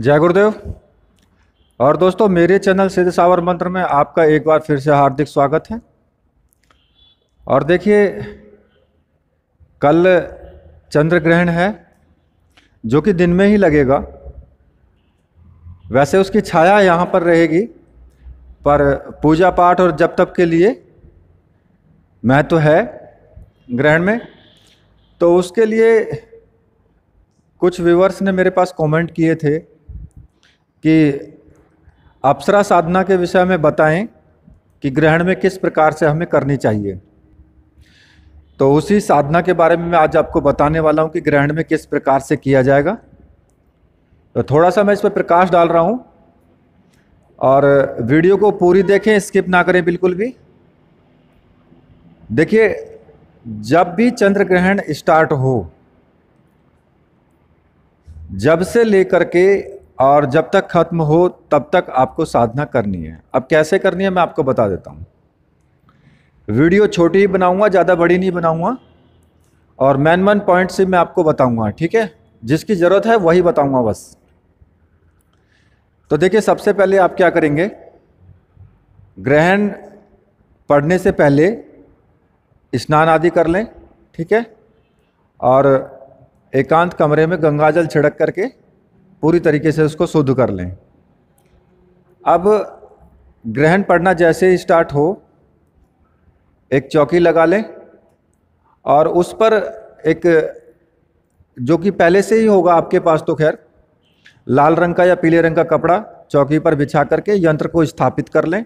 जय गुरुदेव और दोस्तों मेरे चैनल सिद्ध सावर मंत्र में आपका एक बार फिर से हार्दिक स्वागत है और देखिए कल चंद्र ग्रहण है जो कि दिन में ही लगेगा वैसे उसकी छाया यहाँ पर रहेगी पर पूजा पाठ और जब तब के लिए महत्व है ग्रहण में तो उसके लिए कुछ व्यूवर्स ने मेरे पास कमेंट किए थे कि अप्सरा साधना के विषय में बताएं कि ग्रहण में किस प्रकार से हमें करनी चाहिए तो उसी साधना के बारे में मैं आज आपको बताने वाला हूँ कि ग्रहण में किस प्रकार से किया जाएगा तो थोड़ा सा मैं इस पर प्रकाश डाल रहा हूँ और वीडियो को पूरी देखें स्किप ना करें बिल्कुल भी देखिए जब भी चंद्र ग्रहण स्टार्ट हो जब से लेकर के और जब तक ख़त्म हो तब तक आपको साधना करनी है अब कैसे करनी है मैं आपको बता देता हूँ वीडियो छोटी ही बनाऊँगा ज़्यादा बड़ी नहीं बनाऊँगा और मैन मन पॉइंट से मैं आपको बताऊँगा ठीक है जिसकी ज़रूरत है वही बताऊँगा बस तो देखिए सबसे पहले आप क्या करेंगे ग्रहण पढ़ने से पहले स्नान आदि कर लें ठीक है और एकांत कमरे में गंगाजल छिड़क करके पूरी तरीके से उसको शुद्ध कर लें अब ग्रहण पढ़ना जैसे ही स्टार्ट हो एक चौकी लगा लें और उस पर एक जो कि पहले से ही होगा आपके पास तो खैर लाल रंग का या पीले रंग का कपड़ा चौकी पर बिछा करके यंत्र को स्थापित कर लें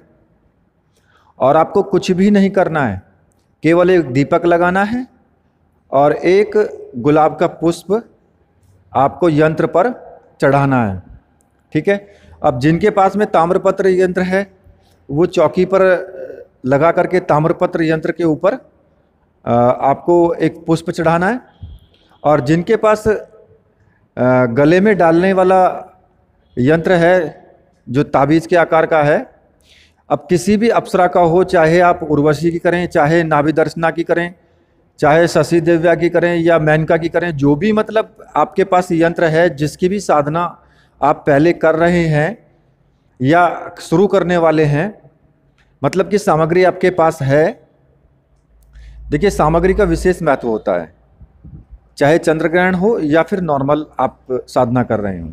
और आपको कुछ भी नहीं करना है केवल एक दीपक लगाना है और एक गुलाब का पुष्प आपको यंत्र पर चढ़ाना है ठीक है अब जिनके पास में ताम्रपत्र यंत्र है वो चौकी पर लगा करके ताम्रपत्र यंत्र के ऊपर आपको एक पुष्प चढ़ाना है और जिनके पास गले में डालने वाला यंत्र है जो ताबीज़ के आकार का है अब किसी भी अप्सरा का हो चाहे आप उर्वशी की करें चाहे नाभि दर्शना की करें चाहे शशि दिव्या की करें या मेनका की करें जो भी मतलब आपके पास यंत्र है जिसकी भी साधना आप पहले कर रहे हैं या शुरू करने वाले हैं मतलब कि सामग्री आपके पास है देखिए सामग्री का विशेष महत्व होता है चाहे चंद्रग्रहण हो या फिर नॉर्मल आप साधना कर रहे हो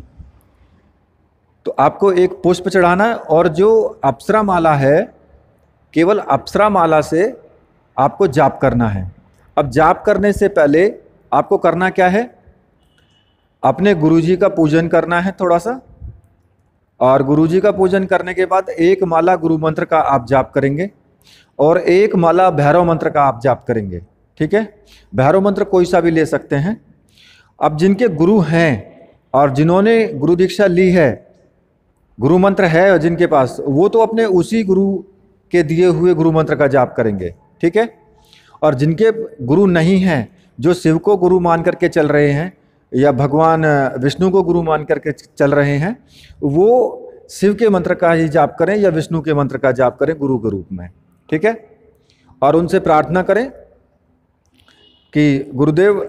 तो आपको एक पुष्प चढ़ाना है और जो अप्सरा माला है केवल अप्सरा माला से आपको जाप करना है अब जाप करने से पहले आपको करना क्या है अपने गुरुजी का पूजन करना है थोड़ा सा और गुरुजी का पूजन करने के बाद एक माला गुरु मंत्र का आप जाप करेंगे और एक माला भैरव मंत्र का आप जाप करेंगे ठीक है भैरव मंत्र कोई सा भी ले सकते हैं अब जिनके गुरु हैं और जिन्होंने गुरु दीक्षा ली है गुरु मंत्र है जिनके पास वो तो अपने उसी गुरु के दिए हुए गुरु मंत्र का जाप करेंगे ठीक है और जिनके गुरु नहीं हैं जो शिव को गुरु मान करके चल रहे हैं या भगवान विष्णु को गुरु मान करके चल रहे हैं वो शिव के मंत्र का ही जाप करें या विष्णु के मंत्र का जाप करें गुरु के रूप में ठीक है और उनसे प्रार्थना करें कि गुरुदेव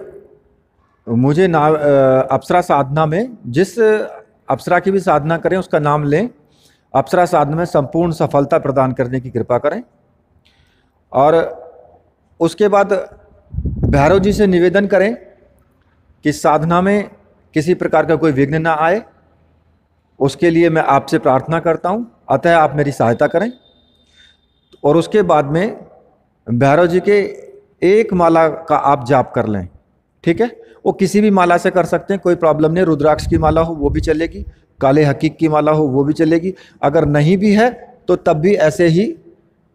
मुझे ना अप्सरा साधना में जिस अप्सरा की भी साधना करें उसका नाम लें अप्सरा साधना में संपूर्ण सफलता प्रदान करने की कृपा करें और उसके बाद भैरव जी से निवेदन करें कि साधना में किसी प्रकार का कोई विघ्न ना आए उसके लिए मैं आपसे प्रार्थना करता हूँ अतः आप मेरी सहायता करें और उसके बाद में भैरव जी के एक माला का आप जाप कर लें ठीक है वो किसी भी माला से कर सकते हैं कोई प्रॉब्लम नहीं रुद्राक्ष की माला हो वो भी चलेगी काले हकीक की माला हो वो भी चलेगी अगर नहीं भी है तो तब भी ऐसे ही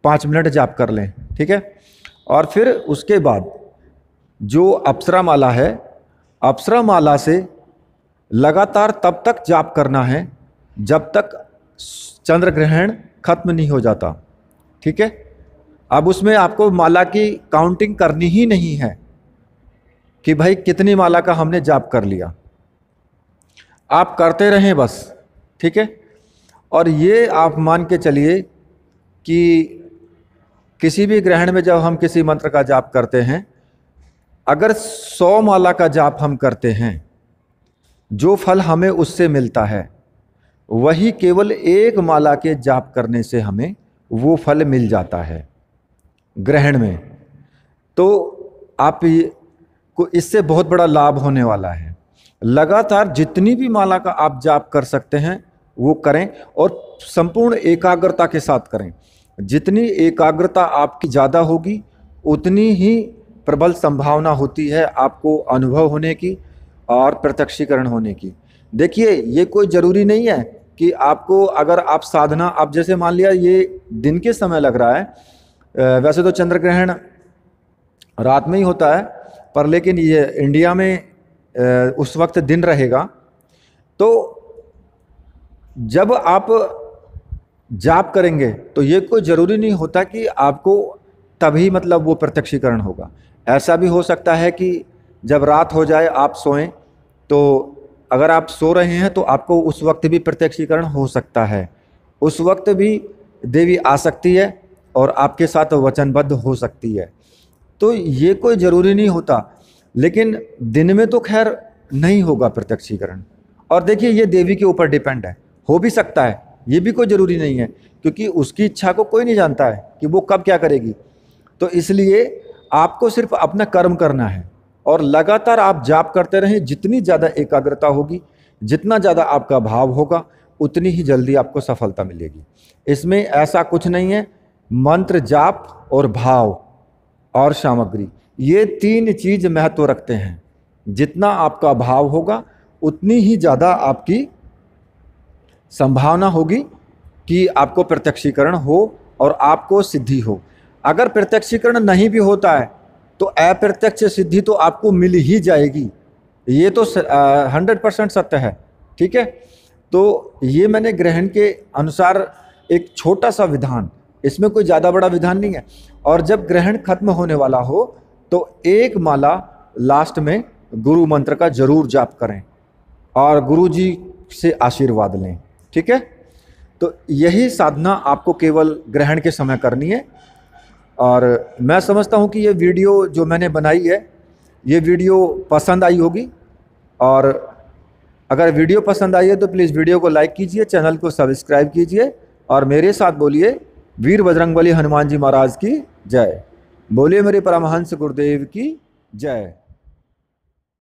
पाँच मिनट जाप कर लें ठीक है और फिर उसके बाद जो अप्सरा माला है अप्सरा माला से लगातार तब तक जाप करना है जब तक चंद्र ग्रहण खत्म नहीं हो जाता ठीक है अब उसमें आपको माला की काउंटिंग करनी ही नहीं है कि भाई कितनी माला का हमने जाप कर लिया आप करते रहें बस ठीक है और ये आप मान के चलिए कि किसी भी ग्रहण में जब हम किसी मंत्र का जाप करते हैं अगर सौ माला का जाप हम करते हैं जो फल हमें उससे मिलता है वही केवल एक माला के जाप करने से हमें वो फल मिल जाता है ग्रहण में तो आप को इससे बहुत बड़ा लाभ होने वाला है लगातार जितनी भी माला का आप जाप कर सकते हैं वो करें और संपूर्ण एकाग्रता के साथ करें जितनी एकाग्रता आपकी ज़्यादा होगी उतनी ही प्रबल संभावना होती है आपको अनुभव होने की और प्रत्यक्षीकरण होने की देखिए ये कोई ज़रूरी नहीं है कि आपको अगर आप साधना आप जैसे मान लिया ये दिन के समय लग रहा है वैसे तो चंद्र ग्रहण रात में ही होता है पर लेकिन ये इंडिया में उस वक्त दिन रहेगा तो जब आप जाप करेंगे तो ये कोई ज़रूरी नहीं होता कि आपको तभी मतलब वो प्रत्यक्षीकरण होगा ऐसा भी हो सकता है कि जब रात हो जाए आप सोएं तो अगर आप सो रहे हैं तो आपको उस वक्त भी प्रत्यक्षीकरण हो सकता है उस वक्त भी देवी आ सकती है और आपके साथ वचनबद्ध हो सकती है तो ये कोई ज़रूरी नहीं होता लेकिन दिन में तो खैर नहीं होगा प्रत्यक्षीकरण और देखिए ये देवी के ऊपर डिपेंड है हो भी सकता है ये भी कोई ज़रूरी नहीं है क्योंकि उसकी इच्छा को कोई नहीं जानता है कि वो कब क्या करेगी तो इसलिए आपको सिर्फ अपना कर्म करना है और लगातार आप जाप करते रहें जितनी ज़्यादा एकाग्रता होगी जितना ज़्यादा आपका भाव होगा उतनी ही जल्दी आपको सफलता मिलेगी इसमें ऐसा कुछ नहीं है मंत्र जाप और भाव और सामग्री ये तीन चीज़ महत्व रखते हैं जितना आपका भाव होगा उतनी ही ज़्यादा आपकी संभावना होगी कि आपको प्रत्यक्षीकरण हो और आपको सिद्धि हो अगर प्रत्यक्षीकरण नहीं भी होता है तो अप्रत्यक्ष सिद्धि तो आपको मिल ही जाएगी ये तो हंड्रेड परसेंट सत्य है ठीक है तो ये मैंने ग्रहण के अनुसार एक छोटा सा विधान इसमें कोई ज़्यादा बड़ा विधान नहीं है और जब ग्रहण खत्म होने वाला हो तो एक माला लास्ट में गुरु मंत्र का जरूर जाप करें और गुरु जी से आशीर्वाद लें ठीक है तो यही साधना आपको केवल ग्रहण के समय करनी है और मैं समझता हूँ कि ये वीडियो जो मैंने बनाई है ये वीडियो पसंद आई होगी और अगर वीडियो पसंद आई है तो प्लीज़ वीडियो को लाइक कीजिए चैनल को सब्सक्राइब कीजिए और मेरे साथ बोलिए वीर बजरंगबली हनुमान जी महाराज की जय बोलिए मेरे परमहंस गुरुदेव की जय